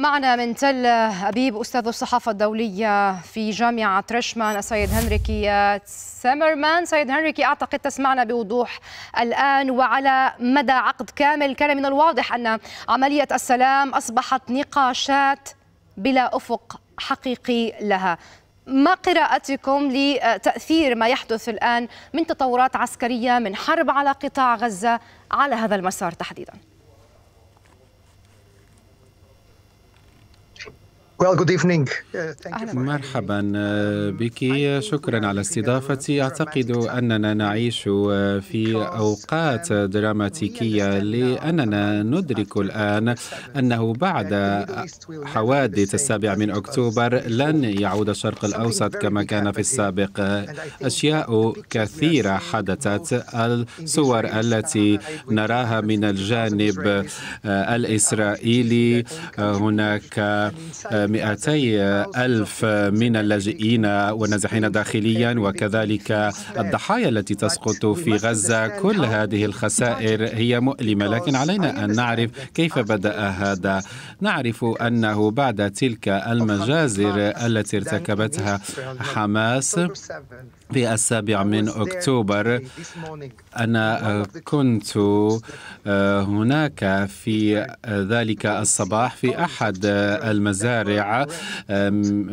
معنا من تل أبيب أستاذ الصحافة الدولية في جامعة ريشمان السيد هنريكي سامرمان سيد هنريكي أعتقد تسمعنا بوضوح الآن وعلى مدى عقد كامل كان من الواضح أن عملية السلام أصبحت نقاشات بلا أفق حقيقي لها ما قراءتكم لتأثير ما يحدث الآن من تطورات عسكرية من حرب على قطاع غزة على هذا المسار تحديداً Well, good evening. Thank you مرحبا آه، بك شكرا على استضافتي اعتقد اننا نعيش آه، في اوقات دراماتيكيه لاننا ندرك الان انه بعد حوادث السابع من اكتوبر لن يعود الشرق الاوسط كما كان في السابق اشياء كثيره حدثت الصور التي نراها من الجانب آه، الاسرائيلي هناك 200 ألف من اللاجئين والنازحين داخليا وكذلك الضحايا التي تسقط في غزة كل هذه الخسائر هي مؤلمة لكن علينا أن نعرف كيف بدأ هذا نعرف أنه بعد تلك المجازر التي ارتكبتها حماس في السابع من أكتوبر أنا كنت آه، هناك في ذلك الصباح في أحد المزارع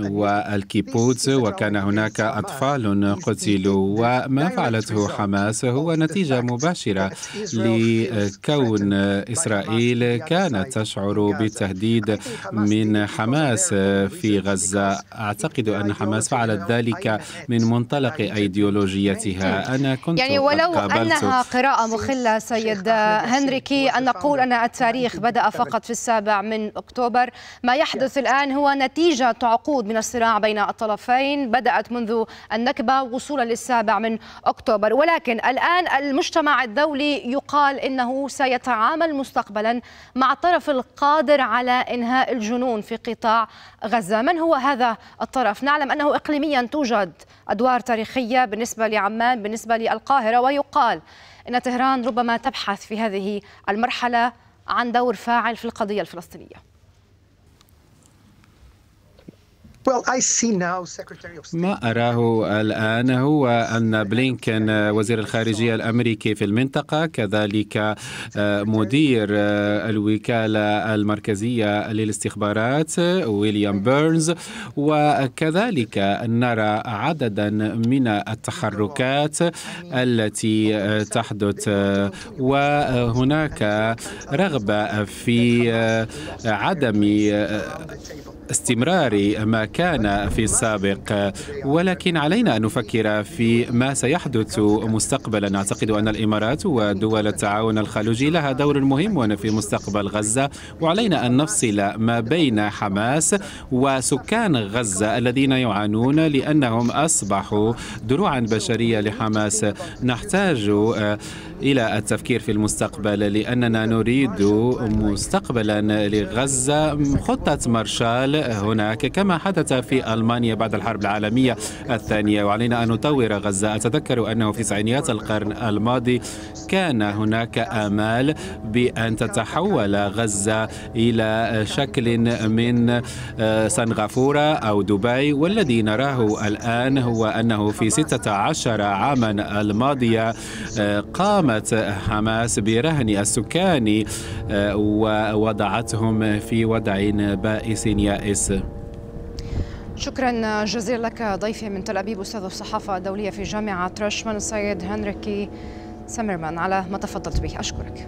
والكيبوتس وكان هناك أطفال قتلوا وما فعلته حماس هو نتيجة مباشرة لكون إسرائيل كانت تشعر بالتهديد من حماس في غزة أعتقد أن حماس فعلت ذلك من منطلق أيديولوجيتها أنا كنت يعني ولو أنها قراءة مخلة سيد هنريكي أن نقول أن التاريخ بدأ فقط في السابع من أكتوبر ما يحدث الآن هو نتيجة عقود من الصراع بين الطرفين بدأت منذ النكبة وصولا للسابع من أكتوبر ولكن الآن المجتمع الدولي يقال إنه سيتعامل مستقبلا مع الطرف القادر على إنهاء الجنون في قطاع غزة من هو هذا الطرف؟ نعلم أنه إقليميا توجد أدوار تاريخية بالنسبة لعمان بالنسبة للقاهرة ويقال أن طهران ربما تبحث في هذه المرحلة عن دور فاعل في القضية الفلسطينية ما أراه الآن هو أن بلينكن وزير الخارجية الأمريكي في المنطقة كذلك آه، مدير آه، الوكالة المركزية للاستخبارات ويليام بيرنز وكذلك نرى عددا من التحركات التي آه، تحدث وهناك رغبة في عدم استمرار ما كان في السابق ولكن علينا أن نفكر في ما سيحدث مستقبلا أعتقد أن الإمارات ودول التعاون الخليجي لها دور مهم في مستقبل غزة وعلينا أن نفصل ما بين حماس وسكان غزة الذين يعانون لأنهم أصبحوا دروعا بشرية لحماس نحتاج إلى التفكير في المستقبل لأننا نريد مستقبلا لغزة خطة مارشال هناك كما حدث في ألمانيا بعد الحرب العالمية الثانية وعلينا أن نطور غزة أتذكر أنه في تسعينيات القرن الماضي كان هناك آمال بأن تتحول غزة إلى شكل من آه، سنغافورة أو دبي والذي نراه الآن هو أنه في 16 عاما الماضية آه، قام قامت حماس برهن السكان آه، ووضعتهم في وضع بائس يائس شكرا جزيلا لك ضيفي من تل ابيب استاذ الصحافه الدوليه في جامعه رشمان السيد هنريكي سمرمان على ما تفضلت به اشكرك